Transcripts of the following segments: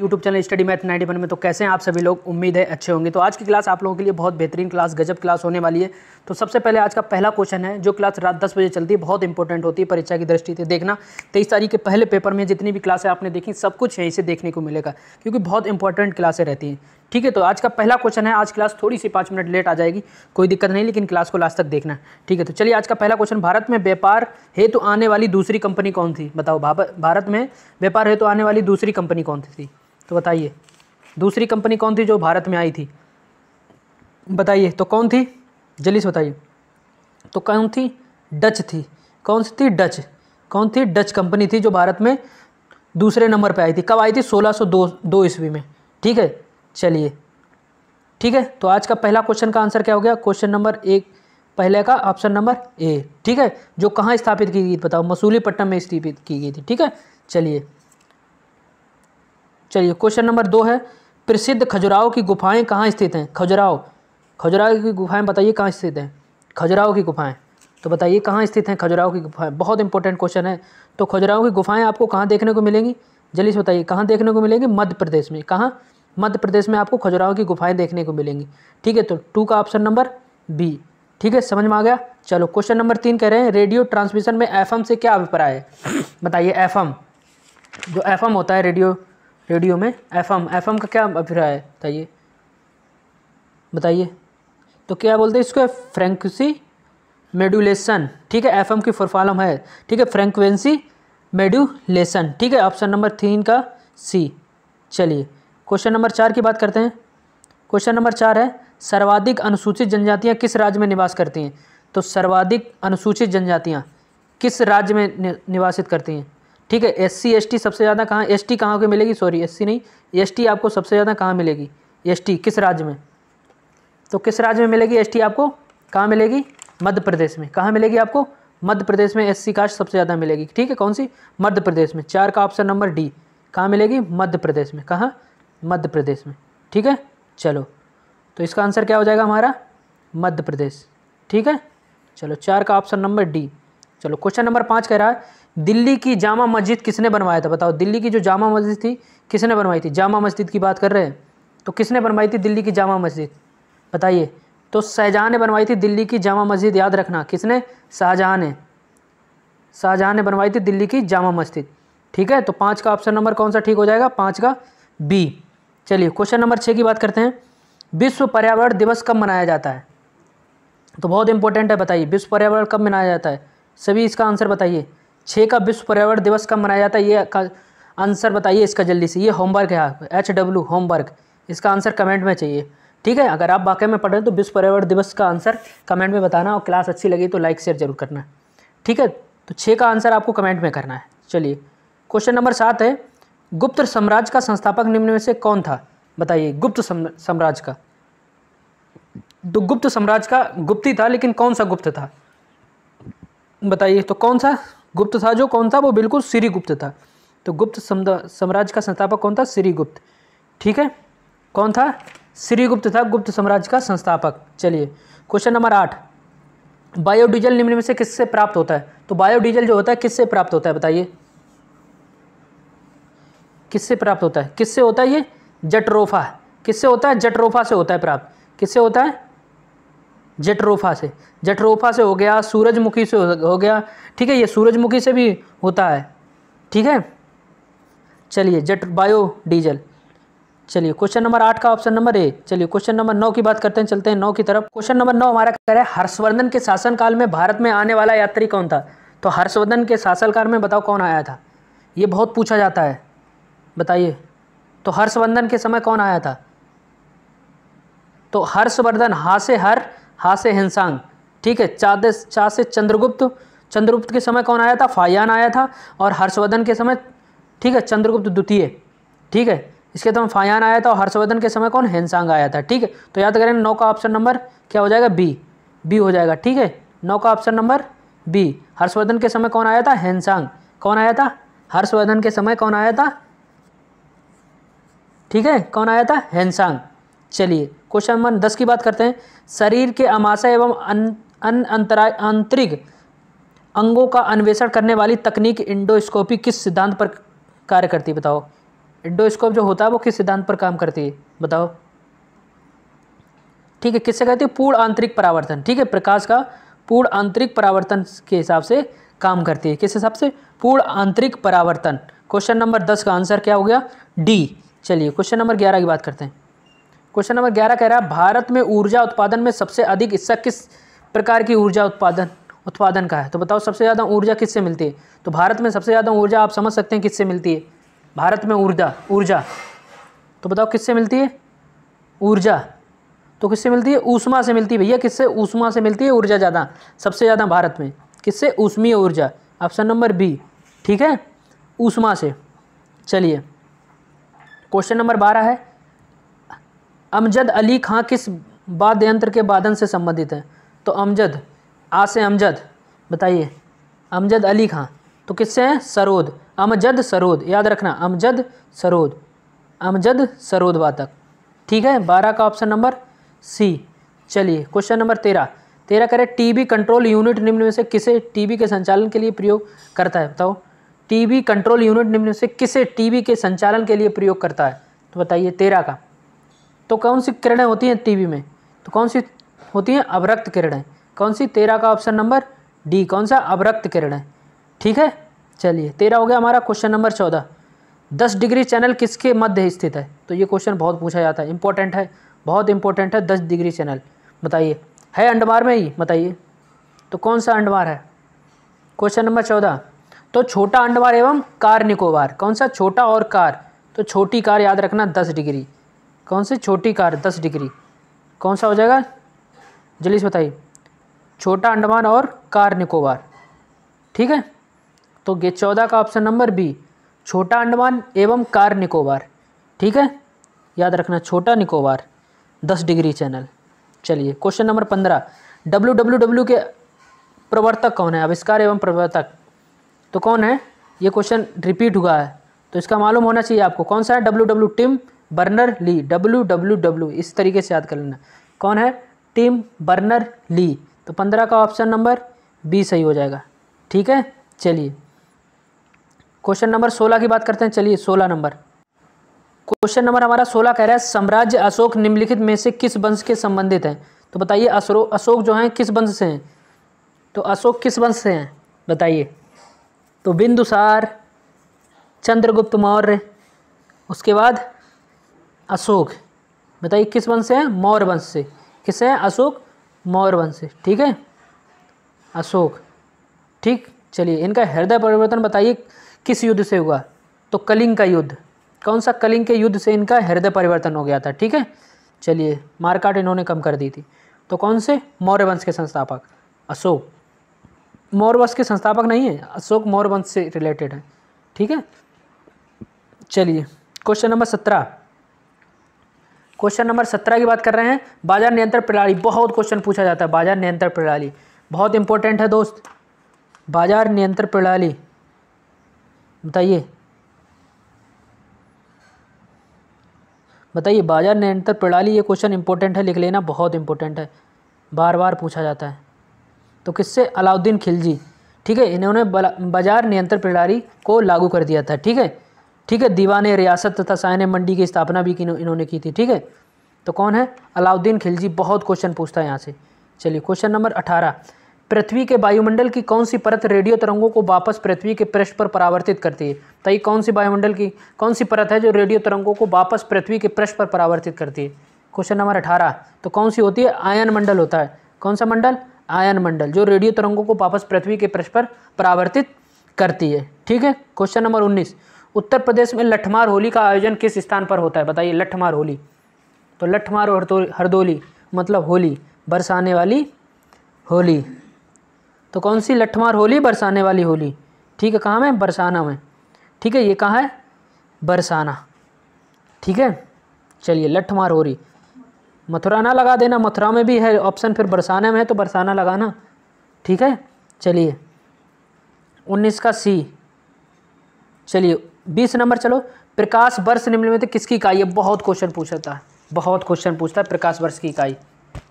YouTube channel study math one में तो कैसे हैं आप सभी लोग उम्मीद है अच्छे होंगे तो आज की क्लास आप लोगों के लिए बहुत बेहतरीन क्लास गजब क्लास होने वाली है तो सबसे पहले आज का पहला क्वेश्चन है जो क्लास रात दस बजे चलती है बहुत इंपॉर्टेंट होती है परीक्षा की दृष्टि से देखना तेईस तारीख के पहले पेपर में जितनी भी क्लासें आपने देखी सब कुछ यहीं से देखने को मिलेगा क्योंकि बहुत इंपॉर्टेंट क्लासें रहती हैं ठीक है तो आज का पहला क्वेश्चन है आज क्लास थोड़ी सी पाँच मिनट लेट आ जाएगी कोई दिक्कत नहीं लेकिन क्लास को लास्ट तक देखना ठीक है तो चलिए आज का पहला क्वेश्चन भारत में व्यापार हेतु तो आने वाली दूसरी कंपनी कौन थी बताओ भारत में व्यापार हेतु तो आने वाली दूसरी कंपनी कौन थी तो बताइए दूसरी कंपनी कौन थी जो भारत में आई थी बताइए तो कौन थी जल्दी से बताइए तो कौन थी डच थी कौन सी थी डच कौन थी डच कंपनी थी जो भारत में दूसरे नंबर पे आई थी कब आई थी 1602 दो ईस्वी में ठीक है चलिए ठीक है तो आज का पहला क्वेश्चन का आंसर क्या हो गया क्वेश्चन नंबर एक पहले का ऑप्शन नंबर ए ठीक है जो कहाँ स्थापित की गई बताओ मसूलीपट्टनम में स्थापित की गई थी ठीक है चलिए चलिए क्वेश्चन नंबर दो है प्रसिद्ध खजुराहो की गुफाएं कहाँ स्थित हैं खजुराहो खजुराहो की गुफाएं बताइए कहाँ स्थित हैं खजुराहो की गुफाएं तो बताइए कहाँ स्थित हैं खजुराहो की गुफाएं बहुत इंपॉर्टेंट क्वेश्चन है तो खजुराहो की गुफाएं आपको कहाँ देखने को मिलेंगी जल्दी से बताइए कहाँ देखने को मिलेंगी मध्य प्रदेश में कहाँ मध्य प्रदेश में आपको खजुराहो की गुफाएँ देखने को मिलेंगी ठीक है तो टू का ऑप्शन नंबर बी ठीक है समझ में आ गया चलो क्वेश्चन नंबर तीन कह रहे हैं रेडियो ट्रांसमिशन में एफ से क्या अभिप्राय है बताइए एफ जो एफ होता है रेडियो रेडियो में एफ एम एफ एम का क्या अभिप्राय है बताइए बताइए तो क्या बोलते हैं इसको फ्रेंक्वेंसी मेडुलेशन ठीक है एफ एम की फुरफालम है ठीक है फ्रेंक्वेंसी मेडुलेशन ठीक है ऑप्शन नंबर तीन का सी चलिए क्वेश्चन नंबर चार की बात करते हैं क्वेश्चन नंबर चार है सर्वाधिक अनुसूचित जनजातियाँ किस राज्य में निवास करती हैं तो सर्वाधिक अनुसूचित जनजातियाँ किस राज्य में निवासित करती हैं ठीक है एस सी सबसे ज़्यादा कहाँ एस टी कहाँ की मिलेगी सॉरी एस नहीं एस आपको सबसे ज़्यादा कहाँ मिलेगी एस किस राज्य में तो किस राज्य में मिलेगी एस आपको कहाँ मिलेगी मध्य प्रदेश में कहाँ मिलेगी आपको मध्य प्रदेश में एस कास्ट सबसे ज़्यादा मिलेगी ठीक है कौन सी मध्य प्रदेश में चार का ऑप्शन नंबर डी कहाँ मिलेगी मध्य प्रदेश में कहाँ मध्य प्रदेश में ठीक है चलो तो इसका आंसर क्या हो जाएगा हमारा मध्य प्रदेश ठीक है चलो चार का ऑप्शन नंबर डी चलो क्वेश्चन नंबर पाँच कह रहा है दिल्ली की जामा मस्जिद किसने बनवाया था बताओ दिल्ली की जो जामा मस्जिद थी किसने बनवाई थी जामा मस्जिद की बात कर रहे हैं तो किसने बनवाई थी दिल्ली की जामा मस्जिद बताइए तो शाहजहाँ ने बनवाई थी दिल्ली की जामा मस्जिद याद रखना किसने शाहजहाँ ने शाहजहाँ ने बनवाई थी दिल्ली की जामा मस्जिद ठीक है तो पाँच का ऑप्शन नंबर कौन सा ठीक हो जाएगा पाँच का बी चलिए क्वेश्चन नंबर छः की बात करते हैं विश्व पर्यावरण दिवस कब मनाया जाता है तो बहुत इंपॉर्टेंट है बताइए विश्व पर्यावरण कब मनाया जाता है सभी इसका आंसर बताइए छः का विश्व पर्यावरण दिवस कब मनाया जाता है ये आंसर बताइए इसका जल्दी से ये होमवर्क है एच डब्ल्यू होमवर्क इसका आंसर कमेंट में चाहिए ठीक है अगर आप वाकई में पढ़ रहे हैं तो विश्व पर्यावरण दिवस का आंसर कमेंट में बताना और क्लास अच्छी लगी तो लाइक शेयर जरूर करना ठीक है तो छः का आंसर आपको कमेंट में करना है चलिए क्वेश्चन नंबर सात है गुप्त साम्राज्य का संस्थापक निम्न में से कौन था बताइए गुप्त साम्राज्य का तो गुप्त साम्राज्य का गुप्त ही था लेकिन कौन सा गुप्त था बताइए तो कौन सा गुप्त था जो कौन था वो बिल्कुल श्रीगुप्त था तो गुप्त साम्राज्य का संस्थापक कौन था श्रीगुप्त ठीक है कौन था श्रीगुप्त था गुप्त साम्राज्य का संस्थापक चलिए क्वेश्चन नंबर आठ बायोडीजल निम्न में से किससे प्राप्त होता है तो बायोडीजल जो होता है किससे प्राप्त होता है बताइए किससे प्राप्त होता है किससे होता है ये जटरोफा किससे होता है जटरोफा से होता है प्राप्त किससे होता है जटरोफा से जटरोफा से हो गया सूरजमुखी से हो गया ठीक है ये सूरजमुखी से भी होता है ठीक है चलिए जट बायो डीजल चलिए क्वेश्चन नंबर आठ का ऑप्शन नंबर ए चलिए क्वेश्चन नंबर नौ की बात करते हैं चलते हैं नौ की तरफ क्वेश्चन नंबर नौ हमारा कह रहा है हर्षवर्धन के शासनकाल में भारत में आने वाला यात्री कौन था तो हर्षवर्धन के शासनकाल में बताओ कौन आया था ये बहुत पूछा जाता है बताइए तो हर्षवर्धन के समय कौन आया था तो हर्षवर्धन हा से हर हा से हिंसांग ठीक है चादे चा से चंद्रगुप्त चंद्रगुप्त के समय कौन आया था फायान आया था और हर्षवर्धन के समय ठीक है चंद्रगुप्त द्वितीय ठीक है इसके तो फायान आया था और हर्षवर्धन के समय कौन हेनसांग आया था ठीक है तो याद करें नौ का ऑप्शन नंबर क्या हो जाएगा बी बी हो जाएगा ठीक है नौ का ऑप्शन नंबर बी हर्षवर्धन के समय कौन आया था हेनसांग कौन आया था हर्षवर्धन के समय कौन आया था ठीक है कौन आया था हेनसांग चलिए क्वेश्चन नंबर दस की बात करते हैं शरीर के अमाशय एवं अन, अन अंतराय आंतरिक अंगों का अन्वेषण करने वाली तकनीक इंडोस्कोपी किस सिद्धांत पर कार्य करती है बताओ इंडोस्कोप जो होता है वो किस सिद्धांत पर काम करती है बताओ ठीक है किससे कहती है पूर्ण आंतरिक परावर्तन ठीक है प्रकाश का पूर्ण आंतरिक परावर्तन के हिसाब से काम करती है किस हिसाब से पूर्ण आंतरिक परावर्तन क्वेश्चन नंबर दस का आंसर क्या हो गया डी चलिए क्वेश्चन नंबर ग्यारह की बात करते हैं क्वेश्चन नंबर ग्यारह कह रहा है भारत में ऊर्जा उत्पादन में सबसे अधिक हिस्सा किस प्रकार की ऊर्जा उत्पादन उत्पादन का है तो बताओ सबसे ज़्यादा ऊर्जा किससे मिलती है तो भारत में सबसे ज़्यादा ऊर्जा आप समझ सकते हैं किससे मिलती है भारत में ऊर्जा ऊर्जा तो बताओ किससे मिलती है ऊर्जा तो किससे मिलती है ऊष्मा से मिलती है भैया किससे ऊष्मा से मिलती है ऊर्जा ज़्यादा सबसे ज़्यादा भारत में किससे ऊष्मीय ऊर्जा ऑप्शन नंबर बी ठीक है ऊष्मा से चलिए क्वेश्चन नंबर बारह है अमजद अली खां किस वाद्य यंत्र के वादन से संबंधित हैं तो अमजद आ से अमजद बताइए अमजद अली खां तो किससे हैं सरोद अमजद सरोद याद रखना अमजद सरोद अमजद सरोद वातक ठीक है बारह का ऑप्शन नंबर सी चलिए क्वेश्चन नंबर तेरह तेरह करें टीबी कंट्रोल यूनिट निम्न में से किसे टीबी के संचालन के लिए प्रयोग करता है बताओ टीबी कंट्रोल यूनिट निम्न में से किसे टीबी के संचालन के लिए प्रयोग करता है तो बताइए तेरह का तो कौन सी किरणें होती हैं टीवी में तो कौन सी होती हैं अवरक्त किरणें कौन सी तेरह का ऑप्शन नंबर डी कौन सा अवरक्त किरणें ठीक है चलिए तेरह हो गया हमारा क्वेश्चन नंबर चौदह दस डिग्री चैनल किसके मध्य स्थित है तो ये क्वेश्चन बहुत पूछा जाता है इंपॉर्टेंट है बहुत इंपॉर्टेंट है दस डिग्री चैनल बताइए है अंडमार में ही बताइए तो कौन सा अंडमार है क्वेश्चन नंबर चौदह तो छोटा अंडमार एवं कार निकोबार कौन सा छोटा और कार तो छोटी कार याद रखना दस डिग्री कौन सी छोटी कार दस डिग्री कौन सा हो जाएगा जल्दी से बताइए छोटा अंडमान और कार निकोबार ठीक है तो गे चौदह का ऑप्शन नंबर बी छोटा अंडमान एवं कार निकोबार ठीक है याद रखना छोटा निकोबार दस डिग्री चैनल चलिए क्वेश्चन नंबर पंद्रह डब्ल्यू डब्ल्यू डब्ल्यू के प्रवर्तक कौन है आविष्कार एवं प्रवर्तक तो कौन है ये क्वेश्चन रिपीट हुआ है तो इसका मालूम होना चाहिए आपको कौन सा है W W Tim Berners Lee W W W इस तरीके से याद कर लेना कौन है टीम बर्नर ली तो पंद्रह का ऑप्शन नंबर बी सही हो जाएगा ठीक है चलिए क्वेश्चन नंबर सोलह की बात करते हैं चलिए सोलह नंबर क्वेश्चन नंबर हमारा सोलह कह रहा है साम्राज्य अशोक निम्नलिखित में से किस वंश के संबंधित हैं तो बताइए अशोक अशोक जो हैं किस वंश से हैं तो अशोक किस वंश से हैं बताइए तो बिंदुसार चंद्रगुप्त मौर्य उसके बाद अशोक बताइए किस वंश से है मौर्य वंश से किससे है अशोक मौर्य वंश से ठीक है अशोक ठीक चलिए इनका हृदय परिवर्तन बताइए किस युद्ध से हुआ तो कलिंग का युद्ध कौन सा कलिंग के युद्ध से इनका हृदय परिवर्तन हो गया था ठीक है चलिए मारकाट इन्होंने कम कर दी थी तो कौन से मौर्य वंश के संस्थापक अशोक मौर्य वंश के संस्थापक नहीं है अशोक मौर्य वंश से रिलेटेड है ठीक है चलिए क्वेश्चन नंबर सत्रह क्वेश्चन नंबर सत्रह की बात कर रहे हैं बाजार नियंत्रण प्रणाली बहुत क्वेश्चन पूछा जाता है बाजार नियंत्रण प्रणाली बहुत इंपॉर्टेंट है दोस्त बाजार नियंत्रण प्रणाली बताइए बताइए बाजार नियंत्रण प्रणाली ये क्वेश्चन इंपॉर्टेंट है लिख लेना बहुत इंपॉर्टेंट है बार बार पूछा जाता है तो किससे अलाउद्दीन खिलजी ठीक है इन्होंने बाजार नियंत्रण प्रणाली को लागू कर दिया था ठीक है ठीक है दीवान रियासत तथा सायन मंडी की स्थापना भी इन्होंने की थी ठीक है तो कौन है अलाउद्दीन खिलजी बहुत क्वेश्चन पूछता है यहाँ से चलिए क्वेश्चन नंबर अठारह पृथ्वी के वायुमंडल की कौन सी परत रेडियो तरंगों को वापस पृथ्वी के पृष्ठ पर परावर्तित करती है तो ये कौन सी वायुमंडल की कौन सी परत है जो रेडियो तरंगों को वापस पृथ्वी के पृष्ठ पर परावर्तित करती है क्वेश्चन नंबर अठारह तो कौन सी होती है आयन मंडल होता है कौन सा मंडल आयन मंडल जो रेडियो तरंगों को वापस पृथ्वी के पृष्ठ पर परावर्तित करती है ठीक है क्वेश्चन नंबर उन्नीस उत्तर प्रदेश में लठमार होली का आयोजन किस स्थान पर होता है बताइए लठमार होली तो लठमार और हरदोली मतलब होली बरसाने वाली होली तो कौन सी लठमार होली बरसाने वाली होली ठीक है कहाँ में बरसाना में ठीक है ये कहाँ है बरसाना ठीक है चलिए लठमार होली मथुरा ना लगा देना मथुरा में भी है ऑप्शन फिर बरसाना में है तो बरसाना लगाना ठीक है चलिए उन्नीस का सी चलिए बीस नंबर चलो प्रकाश वर्ष निम्नलिखित किसकी इकाई है बहुत क्वेश्चन पूछता है बहुत क्वेश्चन पूछता है प्रकाश वर्ष की इकाई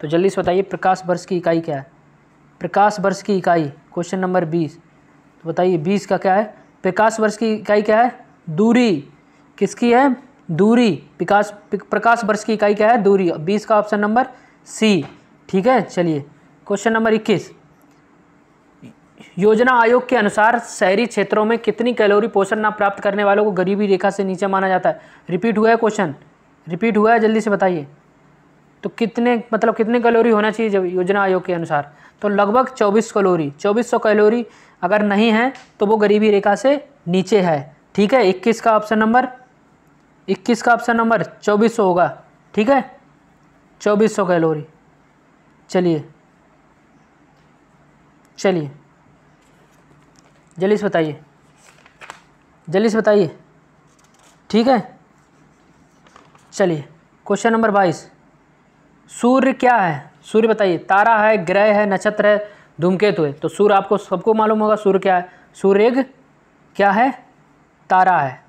तो जल्दी से बताइए प्रकाश वर्ष की इकाई क्या है प्रकाश वर्ष की इकाई क्वेश्चन नंबर बीस तो बताइए बीस का क्या है प्रकाश वर्ष की इकाई क्या है दूरी किसकी है दूरी प्रकाश प्रकाश वर्ष की इकाई क्या है दूरी बीस का ऑप्शन नंबर सी ठीक है चलिए क्वेश्चन नंबर इक्कीस योजना आयोग के अनुसार शहरी क्षेत्रों में कितनी कैलोरी पोषण ना प्राप्त करने वालों को गरीबी रेखा से नीचे माना जाता है रिपीट हुआ है क्वेश्चन रिपीट हुआ है जल्दी से बताइए तो कितने मतलब कितने कैलोरी होना चाहिए जब योजना आयोग के अनुसार तो लगभग 24 कैलोरी 2400 कैलोरी अगर नहीं है तो वो गरीबी रेखा से नीचे है ठीक है इक्कीस का ऑप्शन नंबर इक्कीस का ऑप्शन नंबर चौबीस होगा ठीक है चौबीस कैलोरी चलिए चलिए जल्दी से बताइए जल्दी से बताइए ठीक है चलिए क्वेश्चन नंबर बाईस सूर्य क्या है सूर्य बताइए तारा है ग्रह है नक्षत्र है धूमकेतु है तो सूर्य आपको सबको मालूम होगा सूर्य क्या है सूर्य एक क्या है तारा है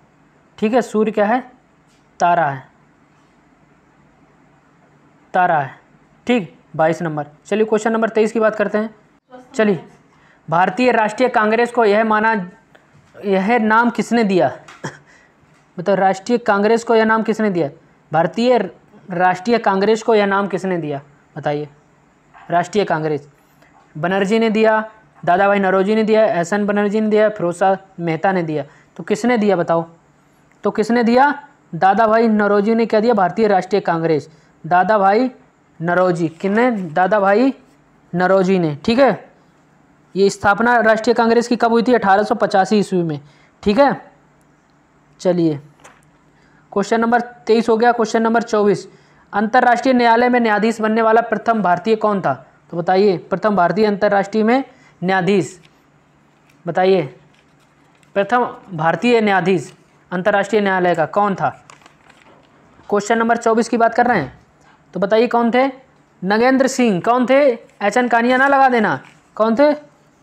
ठीक है सूर्य क्या है तारा है तारा है ठीक बाईस नंबर चलिए क्वेश्चन नंबर तेईस की बात करते हैं चलिए भारतीय राष्ट्रीय कांग्रेस को यह माना यह नाम किसने दिया मतलब राष्ट्रीय कांग्रेस को यह नाम किसने दिया भारतीय राष्ट्रीय कांग्रेस को यह नाम किसने दिया बताइए राष्ट्रीय कांग्रेस बनर्जी ने दिया दादा भाई नरोजी ने दिया एहसन बनर्जी ने दिया फिरोजा मेहता ने दिया तो किसने दिया बताओ तो किसने दिया दादा भाई नरोजी ने क्या दिया भारतीय राष्ट्रीय कांग्रेस दादा भाई नरोजी किन्ने दादा भाई नरोजी ने ठीक है ये स्थापना राष्ट्रीय कांग्रेस की कब हुई थी अठारह ईस्वी में ठीक है चलिए क्वेश्चन नंबर तेईस हो गया क्वेश्चन नंबर चौबीस अंतर्राष्ट्रीय न्यायालय में न्यायाधीश बनने वाला प्रथम भारतीय कौन था तो बताइए प्रथम भारतीय अंतर्राष्ट्रीय में न्यायाधीश बताइए प्रथम भारतीय न्यायाधीश अंतर्राष्ट्रीय न्यायालय का कौन था क्वेश्चन नंबर चौबीस की बात कर रहे हैं तो बताइए कौन थे नगेंद्र सिंह कौन थे एच एन कानिया ना लगा देना कौन थे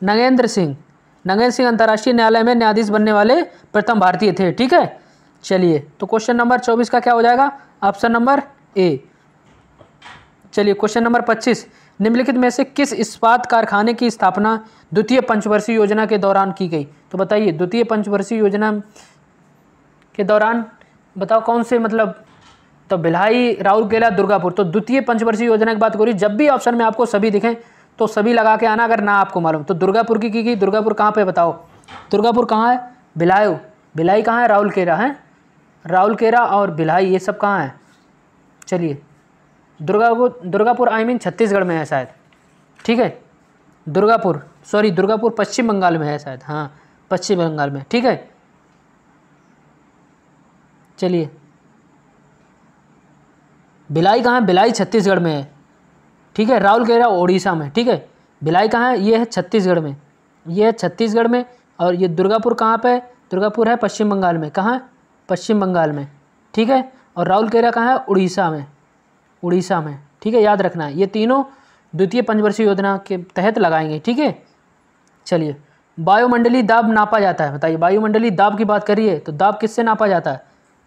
नगेंद्र सिंह नगेंद्र सिंह अंतर्राष्ट्रीय न्यायालय में न्यायाधीश बनने वाले प्रथम भारतीय थे ठीक है चलिए तो क्वेश्चन नंबर चौबीस का क्या हो जाएगा ऑप्शन नंबर ए चलिए क्वेश्चन नंबर पच्चीस निम्नलिखित में से किस इस्पात कारखाने की स्थापना द्वितीय पंचवर्षीय योजना के दौरान की गई तो बताइए द्वितीय पंचवर्षीय योजना के दौरान बताओ कौन से मतलब तो बिलाई राउरकेला दुर्गापुर तो द्वितीय पंचवर्षीय योजना की बात करी जब भी ऑप्शन में आपको सभी दिखें तो सभी लगा के आना अगर ना आपको मालूम तो दुर्गापुर की की गई दुर्गापुर कहाँ पे बताओ दुर्गापुर कहाँ है भिलायु भिलाई कहाँ है राहुल केरा है राहुल केरा और भिलाई ये सब कहाँ है चलिए दुर्गापुर दुर्गापुर आई मीन छत्तीसगढ़ में है शायद ठीक है दुर्गापुर सॉरी दुर्गापुर पश्चिम बंगाल में है शायद हाँ पश्चिम बंगाल में ठीक है चलिए भिलाई कहाँ है भिलाई छत्तीसगढ़ में है ठीक है राहुल कह रहा उड़ीसा में ठीक है भिलाई कहाँ है ये है छत्तीसगढ़ में ये है छत्तीसगढ़ में और ये दुर्गापुर कहाँ पर है दुर्गापुर है पश्चिम बंगाल में कहाँ पश्चिम बंगाल में ठीक है और राहुल केरा कहाँ है उड़ीसा में उड़ीसा में ठीक है याद रखना है ये तीनों द्वितीय पंचवर्षीय योजना के तहत लगाएंगे ठीक है चलिए वायुमंडलीय दाब नापा जाता है बताइए वायुमंडलीय दाब की बात करिए तो दाब किससे नापा जाता है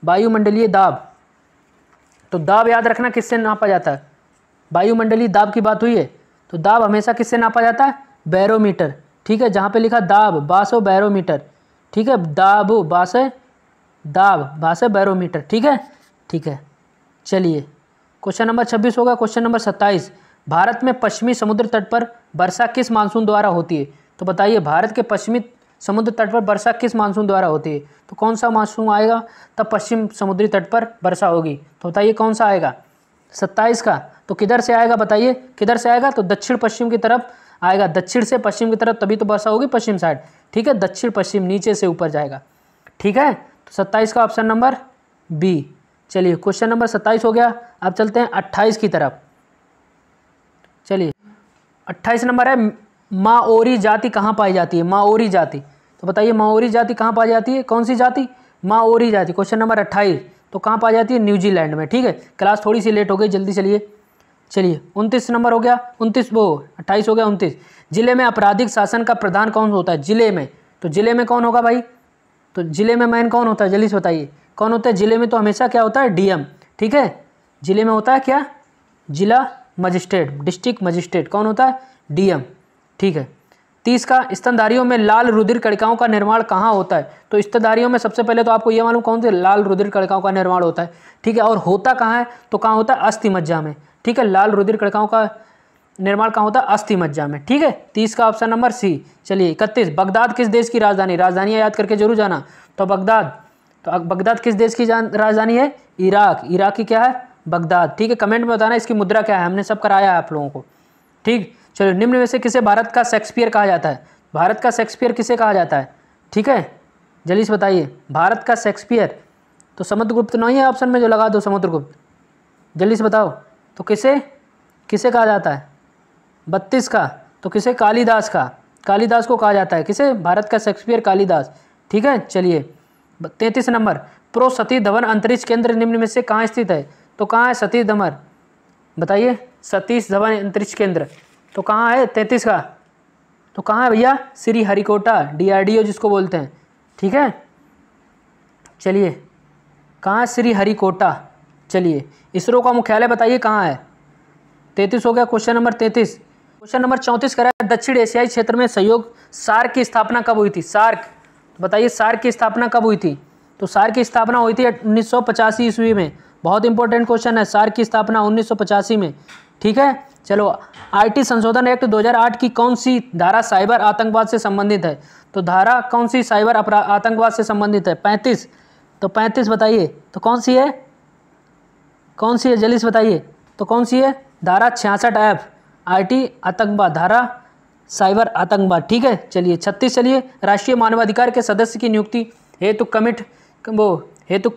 वायुमंडलीय दाब तो दाब याद रखना किससे नापा जाता है वायुमंडलीय दाब की बात हुई है तो दाब हमेशा किससे नापा जाता है बैरोमीटर ठीक है जहाँ पे लिखा दाब बासो बैरोमीटर ठीक है दाब बासे दाब बासे बैरोमीटर ठीक है ठीक है चलिए क्वेश्चन नंबर छब्बीस होगा क्वेश्चन नंबर सत्ताईस भारत में पश्चिमी समुद्र तट पर वर्षा किस मानसून द्वारा होती है तो बताइए भारत के पश्चिमी समुद्र तट पर वर्षा किस मानसून द्वारा होती है तो कौन सा मानसून आएगा तब पश्चिम समुद्री तट पर वर्षा होगी तो बताइए कौन सा आएगा सत्ताईस का तो किधर से आएगा बताइए किधर से आएगा तो दक्षिण पश्चिम की तरफ आएगा दक्षिण से पश्चिम की तरफ तभी तो वर्षा होगी पश्चिम साइड ठीक है दक्षिण पश्चिम नीचे से ऊपर जाएगा ठीक है तो सत्ताईस का ऑप्शन नंबर बी चलिए क्वेश्चन नंबर सत्ताईस हो गया अब चलते हैं अट्ठाईस की तरफ चलिए अट्ठाईस नंबर है माओरी जाति कहाँ पाई जाती है माओरी जाति तो बताइए माओरी जाति कहाँ पाई जाती है कौन सी जाति माओरी जाति क्वेश्चन नंबर अट्ठाईस तो कहाँ पाई जाती है न्यूजीलैंड में ठीक है क्लास थोड़ी सी लेट हो गई जल्दी चलिए चलिए उनतीस नंबर हो गया उनतीस वो अट्ठाईस हो गया उनतीस जिले में आपराधिक शासन का प्रधान कौन होता है जिले में तो जिले में कौन होगा भाई तो जिले में मैन कौन होता है जल्दी से बताइए कौन होता है जिले में तो हमेशा क्या होता है डीएम ठीक है जिले में होता है क्या जिला मजिस्ट्रेट डिस्ट्रिक्ट मजिस्ट्रेट कौन होता है डी ठीक है तीस का स्तनधारियों में लाल रुधिर कड़िकाओं का निर्माण कहाँ होता है तो स्तनधारियों में सबसे पहले तो आपको ये मालूम कौन से लाल रुधिर कड़िकाओं का निर्माण होता है ठीक है और होता कहाँ है तो कहाँ होता है अस्थि मज्जा में ठीक है लाल रुधिर कड़काओं का निर्माण कहाँ होता है अस्थि मज्जा में ठीक है तीस का ऑप्शन नंबर सी चलिए इकतीस बगदाद किस देश की राजधानी राजधानियाँ याद करके जरूर जाना तो बगदाद तो बगदाद किस देश की राजधानी है इराक इराक की क्या है बगदाद ठीक है कमेंट में बताना इसकी मुद्रा क्या है हमने सब कराया है आप लोगों को ठीक चलो निम्न में से किसे भारत का शेक्सपियर कहा जाता है भारत का शेक्सपियर किसे कहा जाता है ठीक है जल्दी से बताइए भारत का शेक्सपियर तो समुद्रगुप्त नहीं है ऑप्शन में जो लगा दो समुद्रगुप्त जल्दी से बताओ तो किसे किसे कहा जाता है बत्तीस का तो किसे कालीदास का कालीदास को कहा जाता है किसे भारत का शेक्सपियर कालीदास ठीक है चलिए तैंतीस नंबर प्रो सती धवन अंतरिक्ष केंद्र निम्न में से कहाँ स्थित है तो कहाँ है सतीश धमर बताइए सतीश धवन अंतरिक्ष केंद्र तो कहाँ है तैंतीस का तो कहाँ है भैया श्री हरिकोटा डीआरडीओ जिसको बोलते हैं ठीक है चलिए कहाँ श्री हरिकोटा चलिए इसरो का मुख्यालय बताइए कहाँ है तैंतीस हो गया क्वेश्चन नंबर तैंतीस क्वेश्चन नंबर चौंतीस करा दक्षिण एशियाई क्षेत्र में सहयोग सार्क की स्थापना कब हुई थी सार्क तो बताइए सार्क की स्थापना कब हुई थी तो सार्क की स्थापना हुई थी उन्नीस ईस्वी में बहुत इंपॉर्टेंट क्वेश्चन है सार्क की स्थापना उन्नीस में ठीक है चलो आईटी संशोधन एक्ट 2008 की कौन सी धारा साइबर आतंकवाद से संबंधित है तो धारा कौन सी साइबर आतंकवाद से संबंधित है 35 तो 35 बताइए तो कौन सी है कौन सी है जल्दी से बताइए तो कौन सी है धारा छियासठ ऐप आईटी आतंकवाद धारा साइबर आतंकवाद ठीक है चलिए छत्तीस चलिए राष्ट्रीय मानवाधिकार के सदस्य की नियुक्ति हेतु कमिट वो हेतु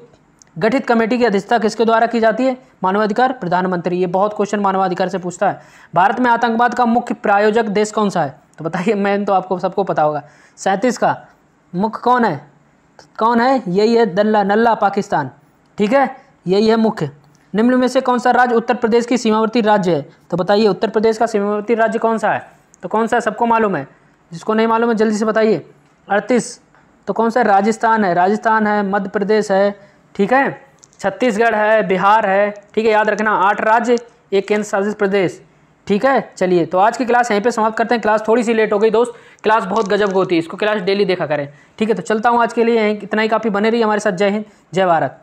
गठित कमेटी की अध्यक्षता किसके द्वारा की जाती है मानवाधिकार प्रधानमंत्री ये बहुत क्वेश्चन मानवाधिकार से पूछता है भारत में आतंकवाद का मुख्य प्रायोजक देश कौन सा है तो बताइए मैं तो आपको सबको पता होगा सैंतीस का मुख्य कौन है कौन है यही है दल्ला नल्ला पाकिस्तान ठीक है यही है मुख्य निम्न में से कौन सा राज्य उत्तर प्रदेश की सीमावर्ती राज्य है तो बताइए उत्तर प्रदेश का सीमावर्ती राज्य कौन सा है तो कौन सा है सबको मालूम है जिसको नहीं मालूम है जल्दी से बताइए अड़तीस तो कौन सा है राजस्थान है राजस्थान है मध्य प्रदेश है ठीक है छत्तीसगढ़ है बिहार है ठीक है याद रखना आठ राज्य एक केंद्र शासित प्रदेश ठीक है चलिए तो आज की क्लास यहीं पे समाप्त करते हैं क्लास थोड़ी सी लेट हो गई दोस्त क्लास बहुत गजब होती है इसको क्लास डेली देखा करें ठीक है तो चलता हूँ आज के लिए यहीं इतना ही काफ़ी बने रही हमारे साथ जय हिंद जय भारत